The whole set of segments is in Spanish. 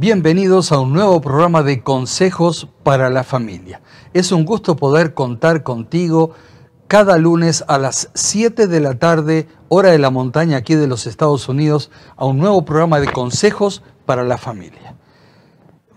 Bienvenidos a un nuevo programa de consejos para la familia. Es un gusto poder contar contigo cada lunes a las 7 de la tarde, hora de la montaña aquí de los Estados Unidos, a un nuevo programa de consejos para la familia.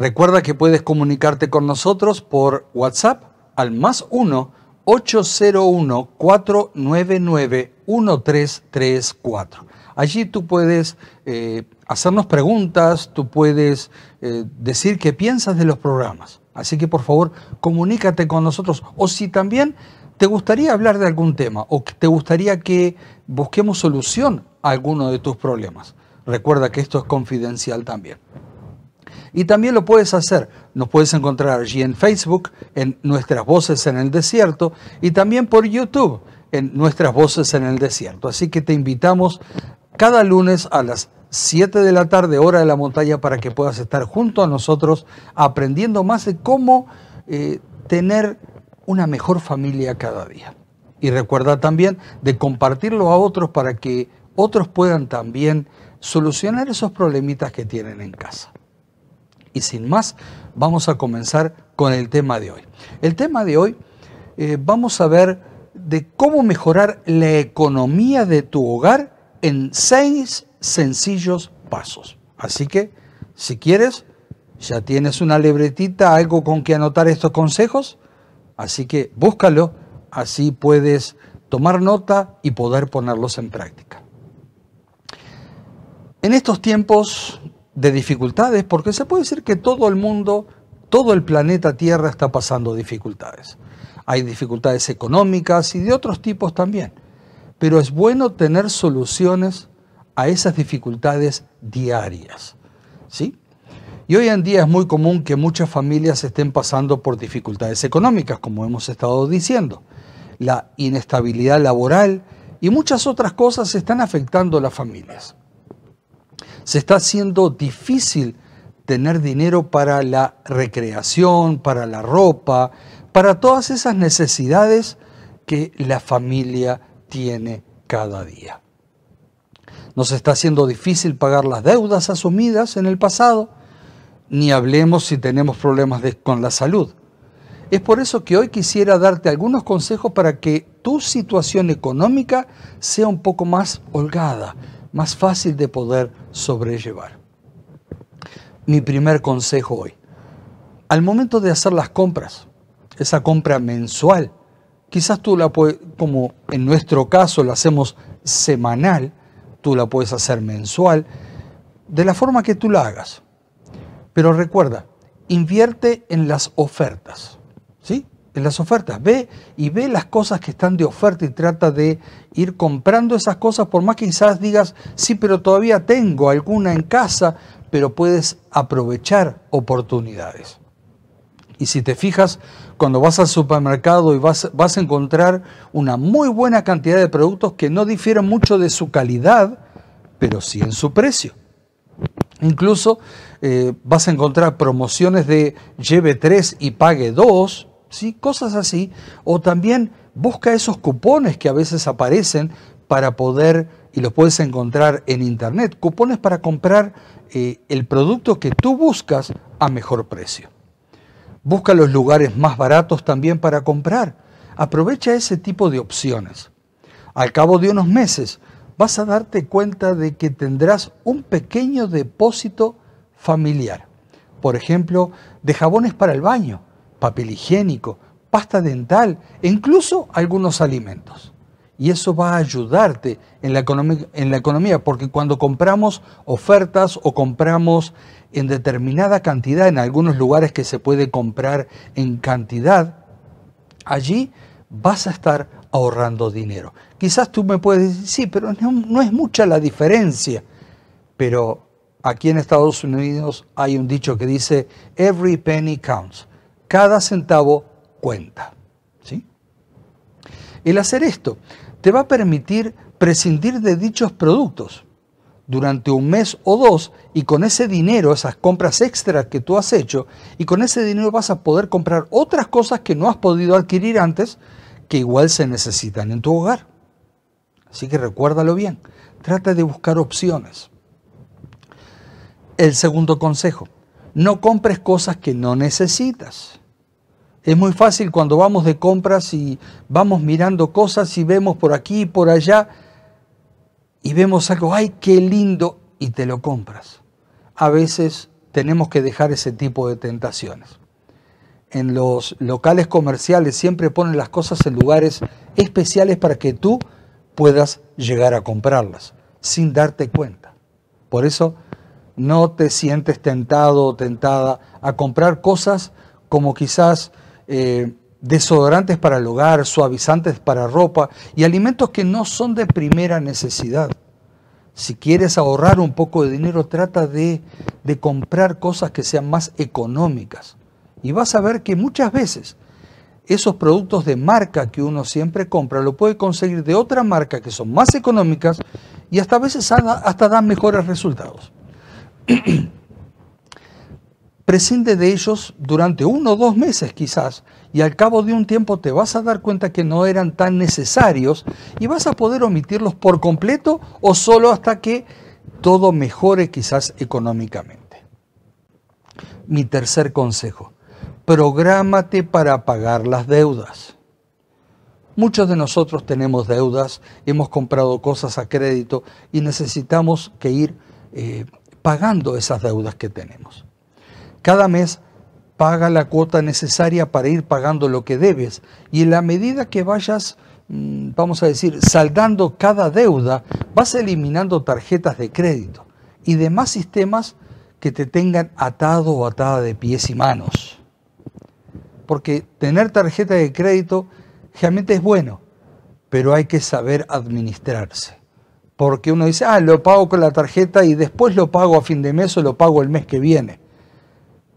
Recuerda que puedes comunicarte con nosotros por WhatsApp al más 1 801 499 1334. Allí tú puedes eh, hacernos preguntas, tú puedes eh, decir qué piensas de los programas. Así que por favor, comunícate con nosotros. O si también te gustaría hablar de algún tema o te gustaría que busquemos solución a alguno de tus problemas. Recuerda que esto es confidencial también. Y también lo puedes hacer. Nos puedes encontrar allí en Facebook, en Nuestras Voces en el Desierto, y también por YouTube, en Nuestras Voces en el Desierto. Así que te invitamos cada lunes a las 7 de la tarde, hora de la montaña, para que puedas estar junto a nosotros aprendiendo más de cómo eh, tener una mejor familia cada día. Y recuerda también de compartirlo a otros para que otros puedan también solucionar esos problemitas que tienen en casa. Y sin más, vamos a comenzar con el tema de hoy. El tema de hoy eh, vamos a ver de cómo mejorar la economía de tu hogar en seis sencillos pasos. Así que, si quieres, ya tienes una libretita, algo con que anotar estos consejos. Así que búscalo, así puedes tomar nota y poder ponerlos en práctica. En estos tiempos de dificultades, porque se puede decir que todo el mundo, todo el planeta Tierra está pasando dificultades. Hay dificultades económicas y de otros tipos también pero es bueno tener soluciones a esas dificultades diarias. ¿sí? Y hoy en día es muy común que muchas familias estén pasando por dificultades económicas, como hemos estado diciendo. La inestabilidad laboral y muchas otras cosas están afectando a las familias. Se está haciendo difícil tener dinero para la recreación, para la ropa, para todas esas necesidades que la familia tiene cada día. Nos está haciendo difícil pagar las deudas asumidas en el pasado, ni hablemos si tenemos problemas con la salud. Es por eso que hoy quisiera darte algunos consejos para que tu situación económica sea un poco más holgada, más fácil de poder sobrellevar. Mi primer consejo hoy. Al momento de hacer las compras, esa compra mensual, Quizás tú la puedes, como en nuestro caso la hacemos semanal, tú la puedes hacer mensual, de la forma que tú la hagas. Pero recuerda, invierte en las ofertas, ¿sí? En las ofertas, ve y ve las cosas que están de oferta y trata de ir comprando esas cosas, por más que quizás digas, sí, pero todavía tengo alguna en casa, pero puedes aprovechar oportunidades. Y si te fijas, cuando vas al supermercado y vas, vas a encontrar una muy buena cantidad de productos que no difieren mucho de su calidad, pero sí en su precio. Incluso eh, vas a encontrar promociones de lleve 3 y pague 2, ¿sí? cosas así. O también busca esos cupones que a veces aparecen para poder, y los puedes encontrar en internet, cupones para comprar eh, el producto que tú buscas a mejor precio. Busca los lugares más baratos también para comprar. Aprovecha ese tipo de opciones. Al cabo de unos meses vas a darte cuenta de que tendrás un pequeño depósito familiar. Por ejemplo, de jabones para el baño, papel higiénico, pasta dental e incluso algunos alimentos y eso va a ayudarte en la, economía, porque cuando compramos ofertas o compramos en determinada cantidad, en algunos lugares que se puede comprar en cantidad, allí vas a estar ahorrando dinero. Quizás tú me puedes decir, sí, pero no es mucha la diferencia, pero aquí en Estados Unidos hay un dicho que dice, every penny counts, cada centavo cuenta. El hacer esto te va a permitir prescindir de dichos productos durante un mes o dos y con ese dinero, esas compras extras que tú has hecho, y con ese dinero vas a poder comprar otras cosas que no has podido adquirir antes que igual se necesitan en tu hogar. Así que recuérdalo bien, trata de buscar opciones. El segundo consejo, no compres cosas que no necesitas. Es muy fácil cuando vamos de compras y vamos mirando cosas y vemos por aquí y por allá y vemos algo, ay, qué lindo, y te lo compras. A veces tenemos que dejar ese tipo de tentaciones. En los locales comerciales siempre ponen las cosas en lugares especiales para que tú puedas llegar a comprarlas sin darte cuenta. Por eso no te sientes tentado o tentada a comprar cosas como quizás eh, desodorantes para el hogar, suavizantes para ropa y alimentos que no son de primera necesidad. Si quieres ahorrar un poco de dinero, trata de, comprar cosas que sean más económicas. Y vas a ver que muchas veces esos productos de marca que uno siempre compra, lo puede conseguir de otra marca que son más económicas y hasta veces hasta dan mejores resultados. prescinde de ellos durante uno o dos meses quizás, y al cabo de un tiempo te vas a dar cuenta que no eran tan necesarios y vas a poder omitirlos por completo o solo hasta que todo mejore quizás económicamente. Mi tercer consejo, prográmate para pagar las deudas. Muchos de nosotros tenemos deudas, hemos comprado cosas a crédito y necesitamos que ir eh, pagando esas deudas que tenemos. Cada mes paga la cuota necesaria para ir pagando lo que debes. Y en la medida que vayas, mm, vamos a decir, saldando cada deuda, vas eliminando tarjetas de crédito y demás sistemas que te tengan atado o atada de pies y manos. Porque tener tarjeta de crédito realmente es bueno, pero hay que saber administrarse. Porque uno dice, ah, lo pago con la tarjeta y después lo pago a fin de mes o lo pago el mes que viene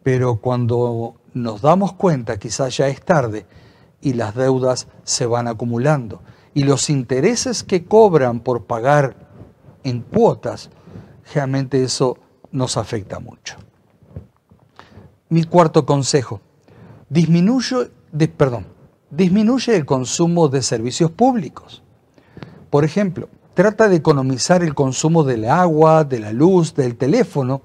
pero cuando nos damos cuenta quizás ya es tarde y las deudas se van acumulando. Y los intereses que cobran por pagar en cuotas, realmente eso nos afecta mucho. Mi cuarto consejo, disminuye, disminuye el consumo de servicios públicos. Por ejemplo, trata de economizar el consumo del agua, de la luz, del teléfono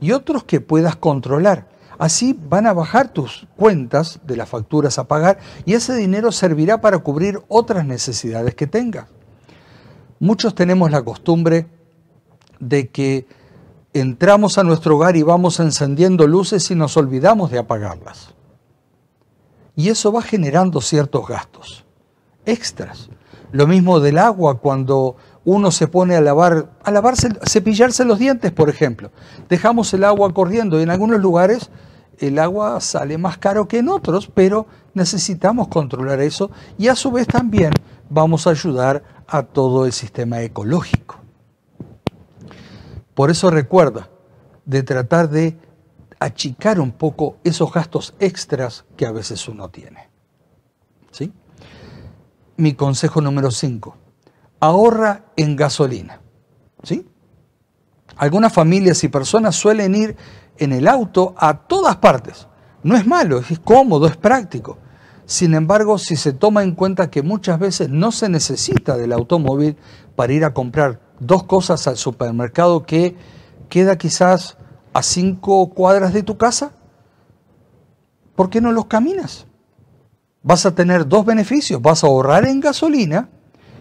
y otros que puedas controlar Así van a bajar tus cuentas de las facturas a pagar y ese dinero servirá para cubrir otras necesidades que tengas. Muchos tenemos la costumbre de que entramos a nuestro hogar y vamos encendiendo luces y nos olvidamos de apagarlas. Y eso va generando ciertos gastos extras. Lo mismo del agua cuando uno se pone a lavar, a lavarse, cepillarse los dientes, por ejemplo. Dejamos el agua corriendo y en algunos lugares el agua sale más caro que en otros, pero necesitamos controlar eso y a su vez también vamos a ayudar a todo el sistema ecológico. Por eso recuerda de tratar de achicar un poco esos gastos extras que a veces uno tiene. Mi consejo número 5, ahorra en gasolina. ¿Sí? algunas familias y personas suelen ir en el auto a todas partes. No es malo, es cómodo, es práctico. Sin embargo, si se toma en cuenta que muchas veces no se necesita del automóvil para ir a comprar dos cosas al supermercado que queda quizás a cinco cuadras de tu casa, ¿por qué no los caminas? Vas a tener dos beneficios, vas a ahorrar en gasolina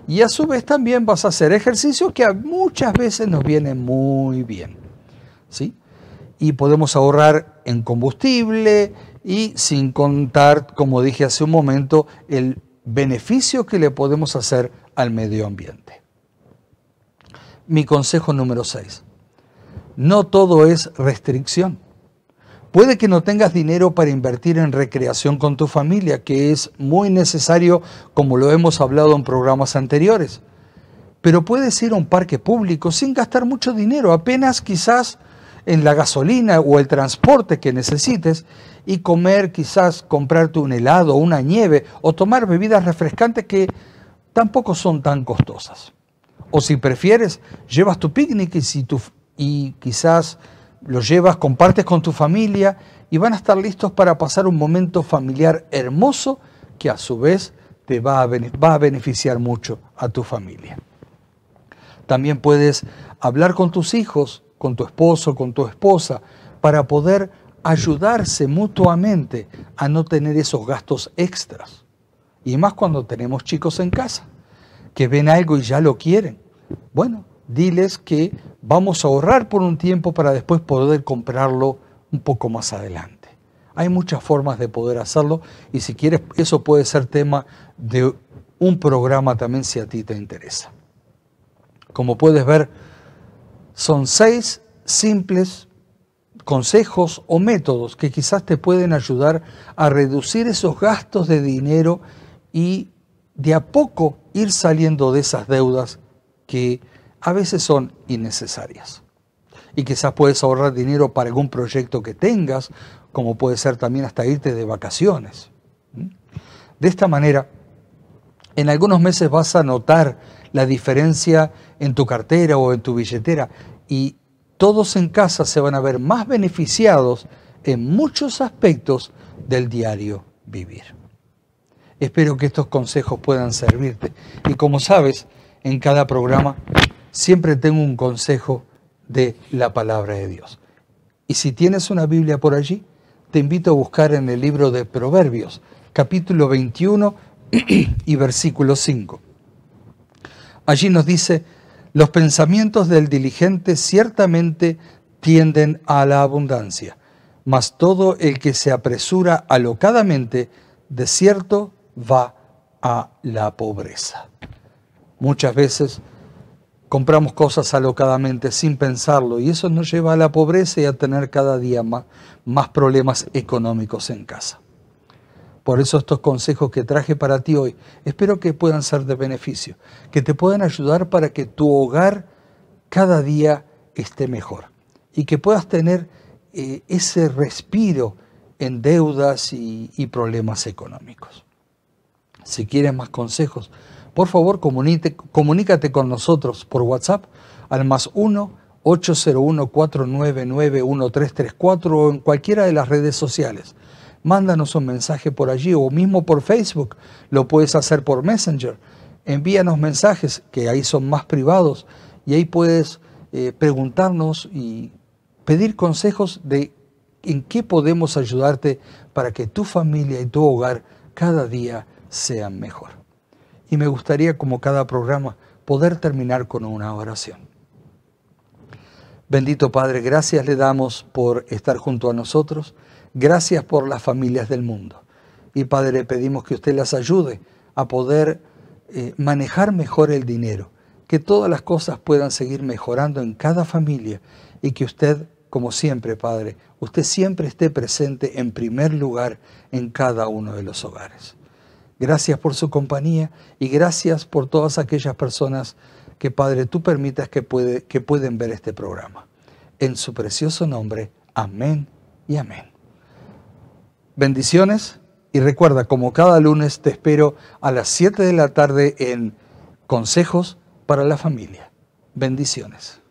y a su vez también vas a hacer ejercicios que muchas veces nos viene muy bien. ¿sí? Y podemos ahorrar en combustible y sin contar, como dije hace un momento, el beneficio que le podemos hacer al medio ambiente. Mi consejo número 6. No todo es restricción. Puede que no tengas dinero para invertir en recreación con tu familia, que es muy necesario como lo hemos hablado en programas anteriores. Pero puedes ir a un parque público sin gastar mucho dinero, apenas quizás en la gasolina o el transporte que necesites y comer quizás, comprarte un helado, una nieve o tomar bebidas refrescantes que tampoco son tan costosas. O si prefieres, llevas tu picnic y, y quizás lo llevas, compartes con tu familia y van a estar listos para pasar un momento familiar hermoso que a su vez te va a, va a beneficiar mucho a tu familia. También puedes hablar con tus hijos, con tu esposo, con tu esposa, para poder ayudarse mutuamente a no tener esos gastos extras. Y más cuando tenemos chicos en casa, que ven algo y ya lo quieren. Bueno, diles que vamos a ahorrar por un tiempo para después poder comprarlo un poco más adelante. Hay muchas formas de poder hacerlo y si quieres, eso puede ser tema de un programa también si a ti te interesa. Como puedes ver, son seis simples consejos o métodos que quizás te pueden ayudar a reducir esos gastos de dinero y de a poco ir saliendo de esas deudas que a veces son innecesarias. Y quizás puedes ahorrar dinero para algún proyecto que tengas, como puede ser también hasta irte de vacaciones. ¿Mm? De esta manera, en algunos meses vas a notar la diferencia en tu cartera o en tu billetera y todos en casa se van a ver más beneficiados en muchos aspectos del diario vivir. Espero que estos consejos puedan servirte y como sabes, en cada programa siempre tengo un consejo de la palabra de Dios. Y si tienes una Biblia por allí, te invito a buscar en el libro de Proverbios, capítulo 21 y versículo 5. Allí nos dice, los pensamientos del diligente ciertamente tienden a la abundancia, mas todo el que se apresura alocadamente, de cierto va a la pobreza. Muchas veces compramos cosas alocadamente sin pensarlo y eso nos lleva a la pobreza y a tener cada día más, problemas económicos en casa. Por eso estos consejos que traje para ti hoy, espero que puedan ser de beneficio, que te puedan ayudar para que tu hogar cada día esté mejor y que puedas tener eh, ese respiro en deudas y problemas económicos. Si quieres más consejos, por favor comunícate con nosotros por WhatsApp al más 1-801-499-1334 o en cualquiera de las redes sociales. Mándanos un mensaje por allí o mismo por Facebook. Lo puedes hacer por Messenger. Envíanos mensajes que ahí son más privados y ahí puedes eh, preguntarnos y pedir consejos de en qué podemos ayudarte para que tu familia y tu hogar cada día sean mejor y me gustaría, como cada programa, poder terminar con una oración. Bendito Padre, gracias le damos por estar junto a nosotros, gracias por las familias del mundo. Y Padre, pedimos que usted las ayude a poder eh, manejar mejor el dinero, que todas las cosas puedan seguir mejorando en cada familia y que usted, como siempre, Padre, usted siempre esté presente en primer lugar en cada uno de los hogares. Gracias por su compañía y gracias por todas aquellas personas que, Padre, tú permitas que, puede, que pueden ver este programa. En su precioso nombre, amén y amén. Bendiciones y recuerda, como cada lunes, te espero a las 7 de la tarde en Consejos para la Familia. Bendiciones.